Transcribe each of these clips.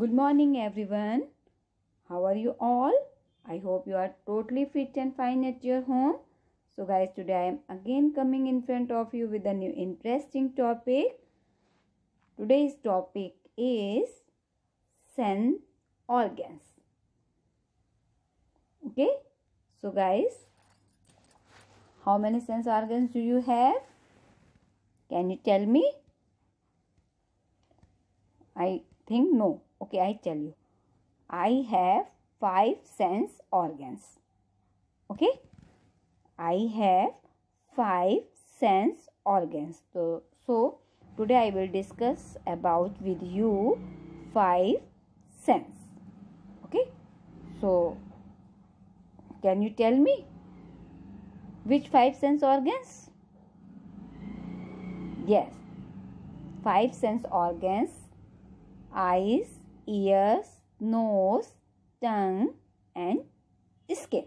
Good morning everyone. How are you all? I hope you are totally fit and fine at your home. So guys today I am again coming in front of you with a new interesting topic. Today's topic is sense organs. Okay. So guys how many sense organs do you have? Can you tell me? I think no okay i tell you i have five sense organs okay i have five sense organs so, so today i will discuss about with you five sense okay so can you tell me which five sense organs yes five sense organs eyes ears, nose, tongue and skin.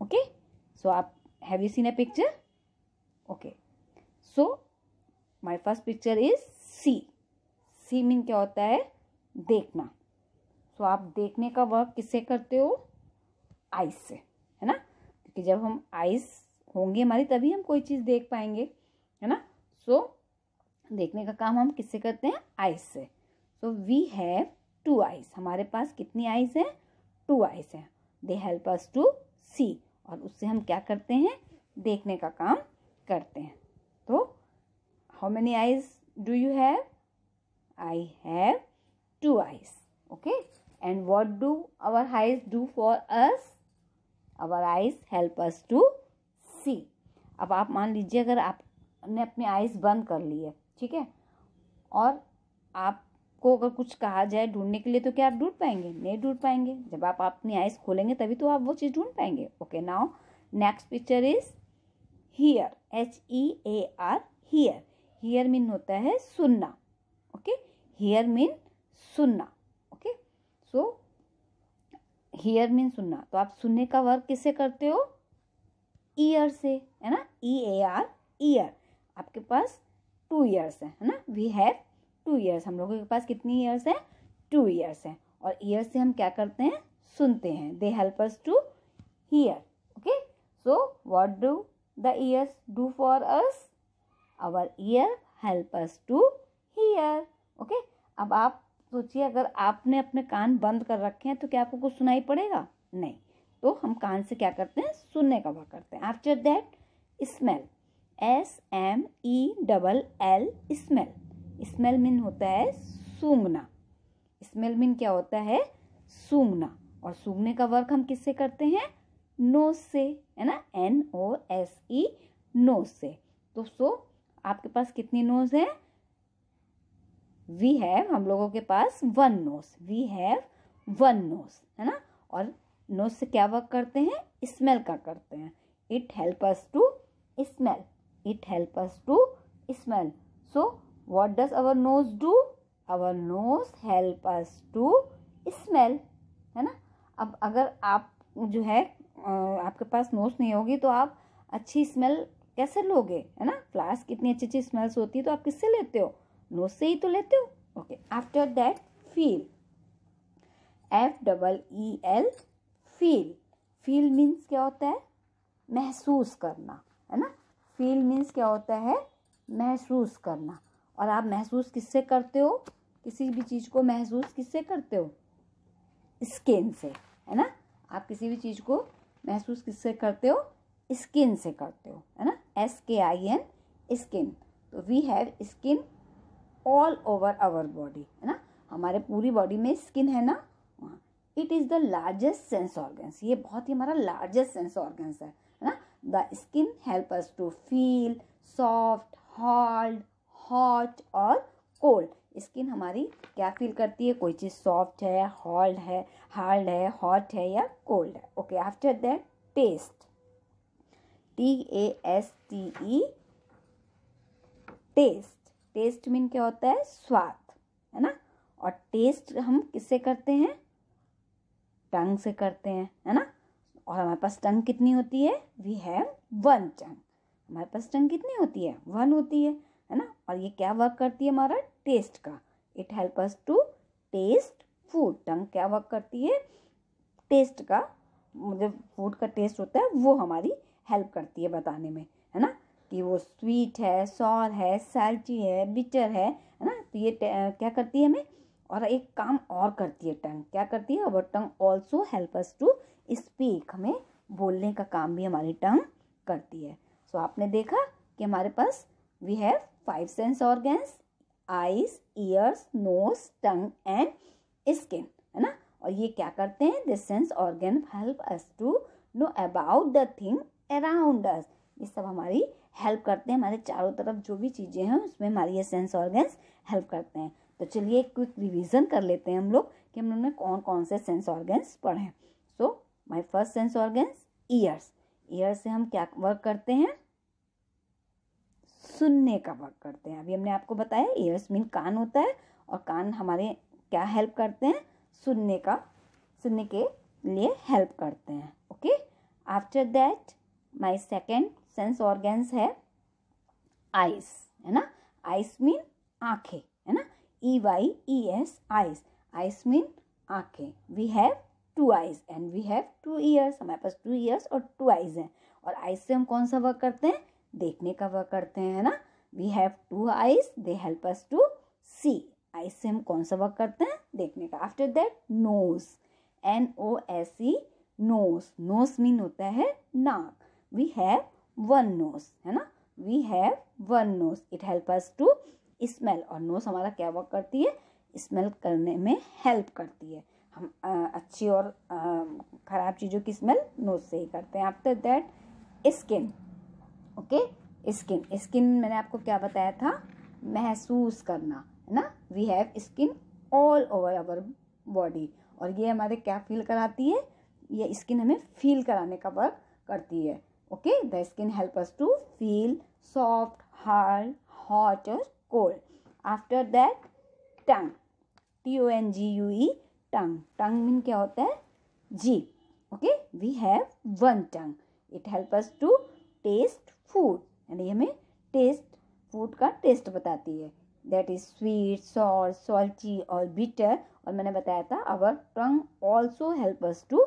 Okay. So, up, have you seen a picture? Okay. So, my first picture is see. See mean क्या होता है देखना. So, आप देखने का work किससे करते हो Eyes से है ना क्योंकि जब हम eyes होंगे हमारी तभी हम कोई चीज़ देख पाएंगे है ना so, देखने का काम हम किससे करते हैं आइज से so we have two eyes हमारे पास कितनी आइज हैं टू आइज हैं दे हेल्प अस टू सी और उससे हम क्या करते हैं देखने का काम करते हैं तो how many eyes do you have I have two eyes okay and what do our eyes do for us our eyes help us to see अब आप मान लीजिए अगर आपने अपने आइज बंद कर लिए ठीक है और आप को अगर कुछ कहा जाए ढूंढने के लिए तो क्या आप ढूंढ पाएंगे नहीं ढूंढ पाएंगे जब आप अपनी आइस खोलेंगे तभी तो आप वो चीज़ ढूंढ पाएंगे okay now next picture is hear H E A R hear hear mean होता है सुनना ओके हीयर मीन सुनना ओके सो हियर मीन सुनना तो आप सुनने का वर्क किससे करते हो ईयर से है ना ई ए आर ईयर आपके पास टू ईयर्स है ना वी हैव टू ईयर्स हम लोगों के पास कितनी ईयर्स हैं टू ईयर्स हैं और ईयर्स से हम क्या करते हैं सुनते हैं they help us to hear okay so what do the ears do for us our ear help us to hear okay अब आप सोचिए अगर आपने अपने कान बंद कर रखे हैं तो क्या आपको कुछ सुनाई पड़ेगा नहीं तो हम कान से क्या करते हैं सुनने का वह करते हैं after that smell S M E double L smell smell mean होता है सूंघना स्मेल मीन क्या होता है सूंघना और सूंघने का वर्क हम किससे करते हैं नोस से है ना N O S E nose से तो सो आपके पास कितनी नोज है वी हैव हम लोगों के पास one nose we have one nose है ना और नोज से क्या वर्क करते हैं स्मेल का करते हैं it help us to smell it help us to smell so what does our nose do our nose help us to smell है ना अब अगर आप जो है आपके पास नोज नहीं होगी तो आप अच्छी स्मेल कैसे लोगे है ना फ्लास्क कितनी अच्छी अच्छी स्मेल्स होती है तो आप किससे लेते हो नोज से ही तो लेते हो okay after that feel F double E L feel feel means क्या होता है महसूस करना है ना फील मीन्स क्या होता है महसूस करना और आप महसूस किससे करते हो किसी भी चीज़ को महसूस किससे करते हो स्किन से है ना आप किसी भी चीज़ को महसूस किससे करते हो स्किन से करते हो है ना S K I N skin तो we have skin all over our body है ना हमारे पूरी बॉडी में स्किन है ना वहाँ it is the largest sense organs ये बहुत ही हमारा लार्जेस्ट सेंस ऑर्गन्स है ना the skin help us to feel soft hold hot और कोल्ड स्किन हमारी क्या फील करती है कोई चीज़ सॉफ्ट है हॉल्ड है हार्ड है हॉट है या कोल्ड है okay after that taste T A S T E taste taste mean क्या होता है स्वाद है ना और टेस्ट हम किससे करते हैं टंग से करते हैं है ना और हमारे पास टंग कितनी होती है वी हैव वन टंग हमारे पास टंग कितनी होती है वन होती है है ना और ये क्या वर्क करती है हमारा टेस्ट का it help us to taste food tongue क्या वर्क करती है टेस्ट का मतलब फूड का टेस्ट होता है वो हमारी हेल्प करती है बताने में है ना कि वो स्वीट है सॉर है साल्ची है बिटर है है ना तो ये क्या करती है हमें और एक काम और करती है टंग क्या करती है और tongue also help us to speak हमें बोलने का काम भी हमारी टंग करती है सो so, आपने देखा कि हमारे पास we have five sense organs, eyes, ears nose tongue and skin है ना और ये क्या करते हैं this sense organ help us to know about the thing around us ये सब हमारी हेल्प करते हैं हमारे चारों तरफ जो भी चीज़ें हैं उसमें हमारी ये सेंस ऑर्गन्स हेल्प करते हैं तो चलिए एक क्विक रिविजन कर लेते हैं हम लोग कि हम लोग ने कौन कौन से सेंस ऑर्गन्स पढ़े so my first sense organs ears ears से हम क्या वर्क करते हैं सुनने का वर्क करते हैं अभी हमने आपको बताया ईयर्स मीन कान होता है और कान हमारे क्या हेल्प करते हैं सुनने का सुनने के लिए हेल्प करते हैं okay after that my second sense organs है आइस है ना आइस मीन आँखें है ना E Y E S eyes eyes mean आँखें we have two eyes and we have two ears हमारे पास टू ईयर्स और टू आइज हैं और आइस से हम कौन सा वर्क करते हैं देखने का वर्क करते हैं ना we have two eyes they help us to see eyes से हम कौन सा वर्क करते हैं देखने का after that nose N O S E nose nose mean होता है नाक वी हैव वन नोज है ना we have one nose it help us to smell और नोज हमारा क्या वर्क करती है स्मेल करने में हेल्प करती है हम आ, अच्छी और ख़राब चीज़ों की स्मेल नोज से ही करते हैं after that skin okay skin skin मैंने आपको क्या बताया था महसूस करना है ना we have skin all over our body और ये हमारे क्या फील कराती है ये स्किन हमें फील कराने का वर्क करती है okay the skin help us to feel soft hard hot और cold after that tongue T O N G U E tongue tongue mean क्या होता है जी okay we have one tongue it helps to taste food यानी हमें taste food का taste बताती है that is sweet salt salty और बिटर और मैंने बताया था our tongue also help us to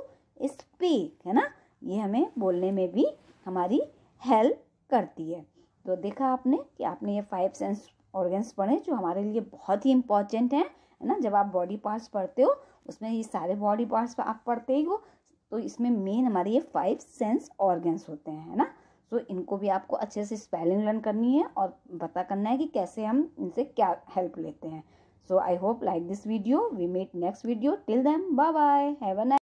speak है ना ये हमें बोलने में भी हमारी हेल्प करती है तो देखा आपने कि आपने ये फाइव सेंस ऑर्गन्स पढ़े जो हमारे लिए बहुत ही इंपॉर्टेंट हैं है ना जब आप बॉडी पार्ट्स पढ़ते हो उसमें ये सारे बॉडी पार्ट्स आप पढ़ते ही हो तो इसमें मेन हमारे ये फाइव सेंस ऑर्गन्स होते हैं है ना सो तो इनको भी आपको अच्छे से स्पेलिंग लर्न करनी है और पता करना है कि कैसे हम इनसे क्या हेल्प लेते हैं so I hope like this video we met next video till them bye bye have a